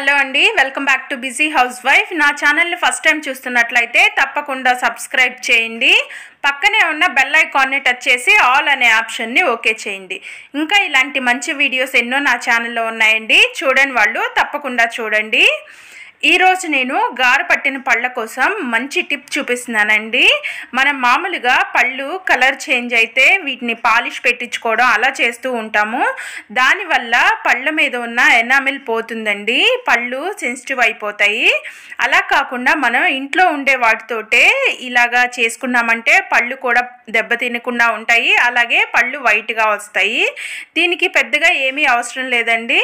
hello అండి welcome back to busy house wife నా ఛానల్ని ఫస్ట్ టైం చూస్తున్నట్లయితే తప్పకుండా సబ్స్క్రైబ్ చేయండి పక్కనే ఉన్న బెల్ ఐకాన్ని టచ్ చేసి ఆల్ అనే ఆప్షన్ని ఓకే చేయండి ఇంకా ఇలాంటి మంచి వీడియోస్ ఎన్నో నా ఛానల్లో ఉన్నాయండి చూడని వాళ్ళు తప్పకుండా చూడండి ఈరోజు నేను గారు పట్టిన పళ్ళ కోసం మంచి టిప్ చూపిస్తున్నానండి మనం మామూలుగా పళ్ళు కలర్ చేంజ్ అయితే వీటిని పాలిష్ పెట్టించుకోవడం అలా చేస్తూ ఉంటాము దానివల్ల పళ్ళ మీద ఉన్న ఎనామిల్ పోతుందండి పళ్ళు సెన్సిటివ్ అయిపోతాయి అలా కాకుండా మనం ఇంట్లో ఉండే వాటితోటే ఇలాగా చేసుకున్నామంటే పళ్ళు కూడా దెబ్బ తినకుండా ఉంటాయి అలాగే పళ్ళు వైట్గా వస్తాయి దీనికి పెద్దగా ఏమీ అవసరం లేదండి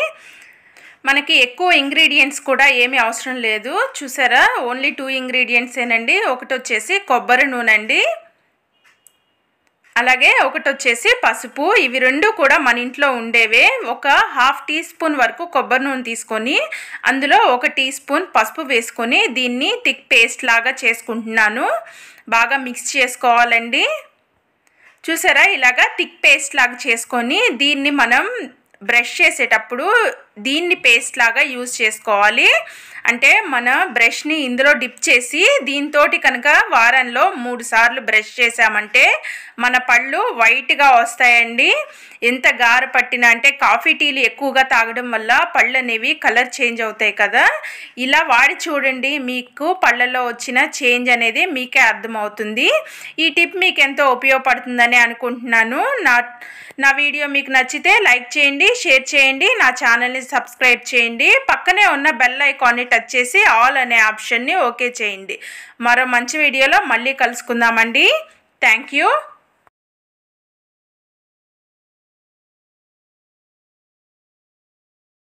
మనకి ఎక్కువ ఇంగ్రీడియంట్స్ కూడా ఏమీ అవసరం లేదు చూసారా ఓన్లీ టూ ఇంగ్రీడియంట్సేనండి ఒకటి వచ్చేసి కొబ్బరి నూనె అండి అలాగే ఒకటి వచ్చేసి పసుపు ఇవి రెండు కూడా మన ఇంట్లో ఉండేవే ఒక హాఫ్ టీ స్పూన్ వరకు కొబ్బరి నూనె తీసుకొని అందులో ఒక టీ స్పూన్ పసుపు వేసుకొని దీన్ని థిక్ పేస్ట్ లాగా చేసుకుంటున్నాను బాగా మిక్స్ చేసుకోవాలండి చూసారా ఇలాగా థిక్ పేస్ట్ లాగా చేసుకొని దీన్ని మనం బ్రష్ చేసేటప్పుడు దీన్ని పేస్ట్ లాగా యూజ్ చేసుకోవాలి అంటే మన బ్రష్ని ఇందులో డిప్ చేసి దీంతోటి కనుక వారంలో మూడు సార్లు బ్రష్ చేసామంటే మన పళ్ళు వైట్గా వస్తాయండి ఎంత గారు పట్టినా అంటే కాఫీ టీలు ఎక్కువగా తాగడం వల్ల పళ్ళు అనేవి కలర్ చేంజ్ అవుతాయి కదా ఇలా వాడి చూడండి మీకు పళ్ళలో వచ్చిన చేంజ్ అనేది మీకే అర్థమవుతుంది ఈ టిప్ మీకు ఎంతో ఉపయోగపడుతుందని అనుకుంటున్నాను నా నా వీడియో మీకు నచ్చితే లైక్ చేయండి షేర్ చేయండి నా ఛానల్ని సబ్స్క్రైబ్ చేయండి పక్కనే ఉన్న బెల్ ఐకాన్ని టచ్ చేసి ఆల్ అనే ఆప్షన్ని ఓకే చేయండి మరో మంచి వీడియోలో మళ్ళీ కలుసుకుందామండి థ్యాంక్ యూ